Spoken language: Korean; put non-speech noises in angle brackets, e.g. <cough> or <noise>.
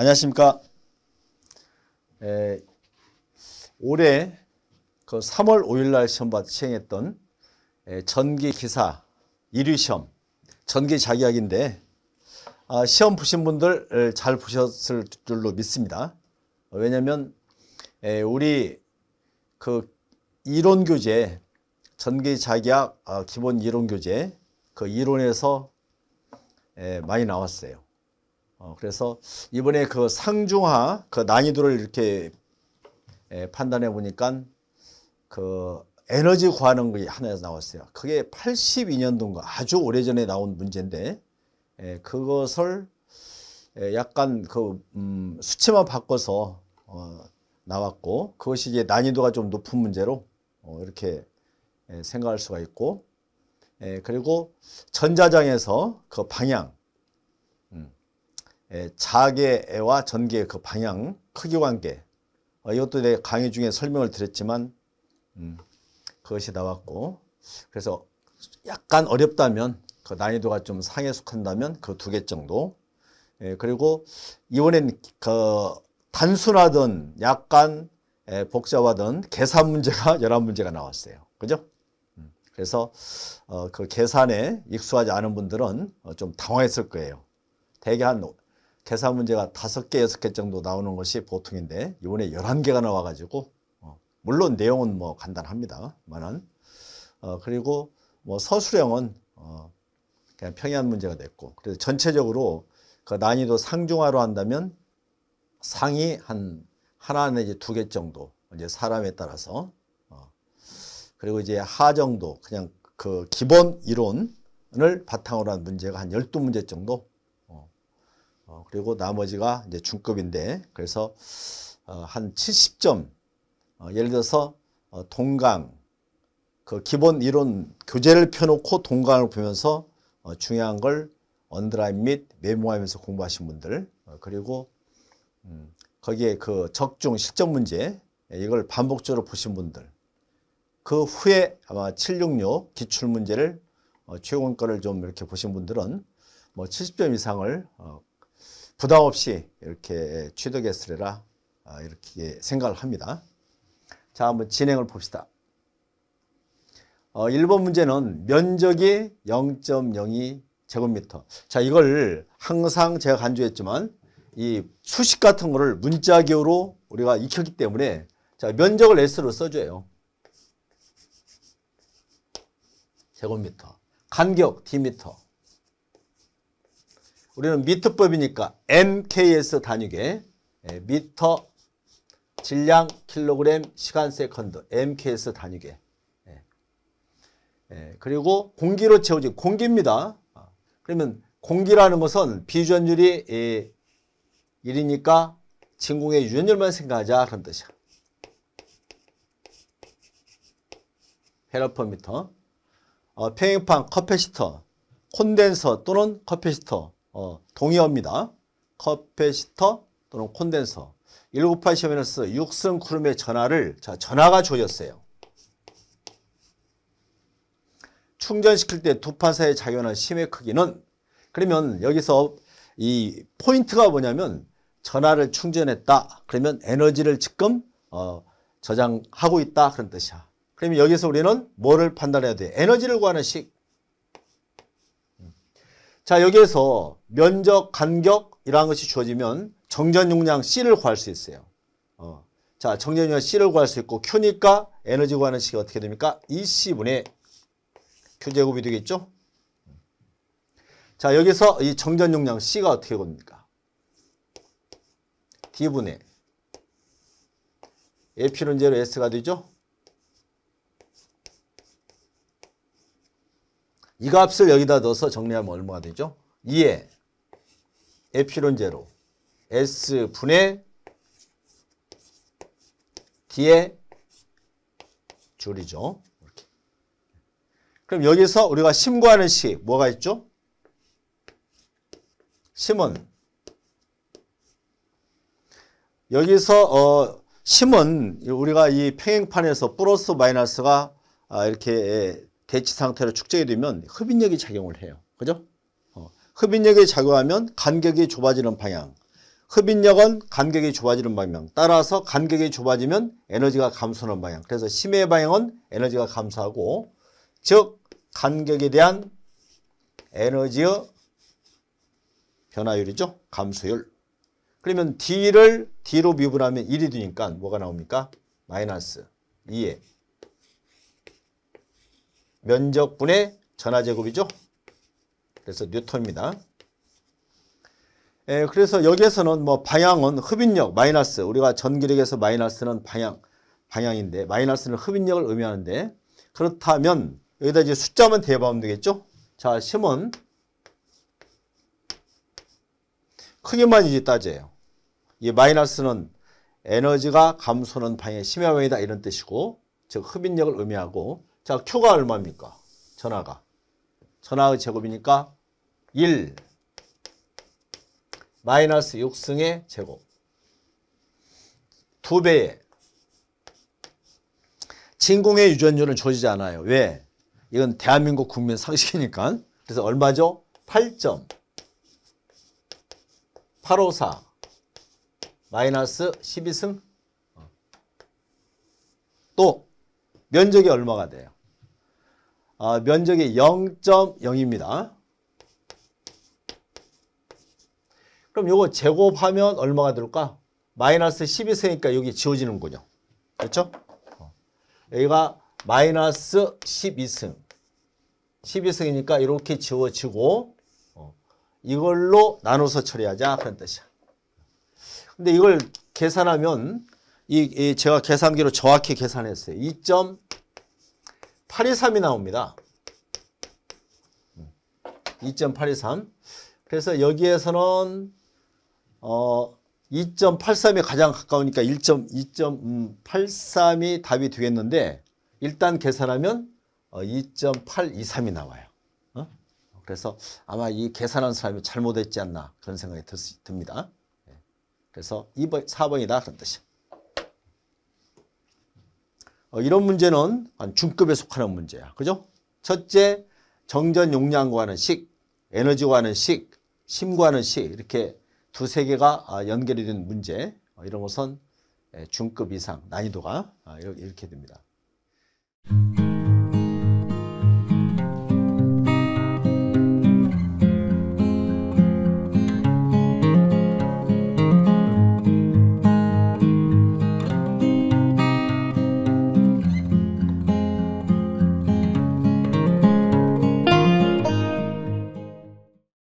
안녕하십니까. 에, 올해 그 3월 5일날 시험 받 시행했던 에, 전기 기사 1위 시험 전기 자기학인데 아, 시험 보신 분들 잘 보셨을 줄로 믿습니다. 왜냐하면 에, 우리 그 이론 교재 전기 자기학 아, 기본 이론 교재 그 이론에서 에, 많이 나왔어요. 어, 그래서 이번에 그 상중하 그 난이도를 이렇게 예, 판단해 보니까 그 에너지 구하는 게 하나 나왔어요. 그게 82년도인가 아주 오래전에 나온 문제인데 예, 그것을 예, 약간 그 음, 수치만 바꿔서 어, 나왔고 그것이 이제 난이도가 좀 높은 문제로 어, 이렇게 예, 생각할 수가 있고 예, 그리고 전자장에서 그 방향 예, 자계와 전계의 그 방향, 크기 관계 어, 이것도 내 강의 중에 설명을 드렸지만 음, 그것이 나왔고 그래서 약간 어렵다면 그 난이도가 좀 상에 속한다면 그 두 개 정도 예, 그리고 이번엔 그 단순하든 약간 예, 복잡하든 계산 문제가 11문제가 <laughs> 나왔어요. 그죠? 음, 그래서 어, 그 계산에 익숙하지 않은 분들은 어, 좀 당황했을 거예요. 대개 한 계산 문제가 다섯 개 여섯 개 정도 나오는 것이 보통인데 이번에 열한 개가 나와가지고 어, 물론 내용은 뭐 간단합니다만은 어, 그리고 뭐 서술형은 어, 그냥 평이한 문제가 됐고 그래서 전체적으로 그 난이도 상중하로 한다면 상이 한 하나 내지 두 개 정도 이제 사람에 따라서 어, 그리고 이제 하 정도 그냥 그 기본 이론을 바탕으로 한 문제가 한 열두 문제 정도 어, 그리고 나머지가 이제 중급인데 그래서 어, 한 70점 어, 예를 들어서 어, 동강 그 기본 이론 교재를 펴놓고 동강을 보면서 어, 중요한 걸언드라인및 메모하면서 공부하신 분들 어, 그리고 음, 거기에 그 적중 실전 문제 예, 이걸 반복적으로 보신 분들 그 후에 아마 766 기출 문제를 어, 최고권 거를 좀 이렇게 보신 분들은 뭐 70점 이상을 어, 부담 없이 이렇게 취득했으리라 아, 이렇게 생각을 합니다. 자, 한번 진행을 봅시다. 어, 1번 문제는 면적이 0.02 제곱미터. 자, 이걸 항상 제가 간주했지만 이 수식 같은 거를 문자기로 우리가 익혔기 때문에 자, 면적을 S로 써줘요. 제곱미터. 간격 D미터. 우리는 미터법이니까 MKS 단위계 예, 미터, 질량, 킬로그램, 시간, 세컨드 MKS 단위계 예. 예, 그리고 공기로 채워진 공기입니다. 아, 그러면 공기라는 것은 비전율이 1이니까 진공의 유전율만 생각하자 그런 뜻이야. 헤라퍼미터, 어, 평행판 커패시터, 콘덴서 또는 커패시터, 어, 동의어입니다. 커패시터 또는 콘덴서 198 시험에서 육성 쿠름의 전하를 자 전하가 조였어요. 충전시킬 때 두판 사이에 작용하는 심의 크기는 그러면 여기서 이 포인트가 뭐냐면 전하를 충전했다. 그러면 에너지를 지금 어, 저장하고 있다 그런 뜻이야. 그러면 여기서 우리는 뭐를 판단해야 돼? 에너지를 구하는 식. 자 여기에서 면적 간격이라는 것이 주어지면 정전 용량 C를 구할 수 있어요. 어. 자 정전 용량 C를 구할 수 있고 Q니까 에너지 구하는 식이 어떻게 됩니까? 2C분의 Q제곱이 되겠죠? 자 여기서 이 정전 용량 C가 어떻게 됩니까? D분의 F는 제로 S가 되죠? 이 값을 여기다 넣어서 정리하면 얼마가 되죠? 2에 에피론 제로 S분의 D의 줄이죠. 이렇게. 그럼 여기서 우리가 심구하는 시 뭐가 있죠? 심은 여기서 어, 심은 우리가 이 평행판에서 플러스 마이너스가 아, 이렇게 대치 상태로 축적이 되면 흡인력이 작용을 해요. 그죠? 어, 흡인력이 작용하면 간격이 좁아지는 방향. 흡인력은 간격이 좁아지는 방향. 따라서 간격이 좁아지면 에너지가 감소하는 방향. 그래서 심해 방향은 에너지가 감소하고 즉 간격에 대한 에너지의 변화율이죠. 감소율. 그러면 D를 D로 미분하면 1이 되니까 뭐가 나옵니까? 마이너스 2에 면적분의 전화제곱이죠 그래서 뉴턴입니다. 예, 그래서 여기에서는 뭐 방향은 흡인력 마이너스 우리가 전기력에서 마이너스는 방향 방향인데 마이너스는 흡인력을 의미하는데 그렇다면 여기다 이제 숫자만 대입하면 되겠죠? 자, 심은 크기만 이제 따져요. 이 마이너스는 에너지가 감소하는 방향 심야방이다 이런 뜻이고 즉 흡인력을 의미하고 자, Q가 얼마입니까? 전화가. 전화의 제곱이니까 1 마이너스 6승의 제곱. 2배의 진공의 유전율은 조지지 않아요. 왜? 이건 대한민국 국민 상식이니까. 그래서 얼마죠? 8.854 마이너스 12승 어. 또 면적이 얼마가 돼요? 어, 면적이 0.0입니다. 그럼 요거 제곱하면 얼마가 될까 마이너스 10이 세니까 여기 지워지는군요. 그렇죠? 여기가 마이너스 12승. 12승이니까 이렇게 지워지고 어, 이걸로 나눠서 처리하자 그런 뜻이야. 근데 이걸 계산하면 이, 이 제가 계산기로 정확히 계산했어요. 2. 823이 나옵니다. 2.823. 그래서 여기에서는 어 2.83이 가장 가까우니까 1.2.83이 음, 답이 되겠는데 일단 계산하면 2.823이 어, 나와요. 어? 그래서 아마 이 계산한 사람이 잘못했지 않나 그런 생각이 듭니다. 예. 그래서 2번, 4번이다 그런 뜻이요 어, 이런 문제는 중급에 속하는 문제야. 그죠? 첫째, 정전 용량과는 식, 에너지와는 식, 심과는 식 이렇게 두 세 개가 아, 연결이 된 문제 어, 이런 것은 예, 중급 이상 난이도가 아, 이렇게 됩니다.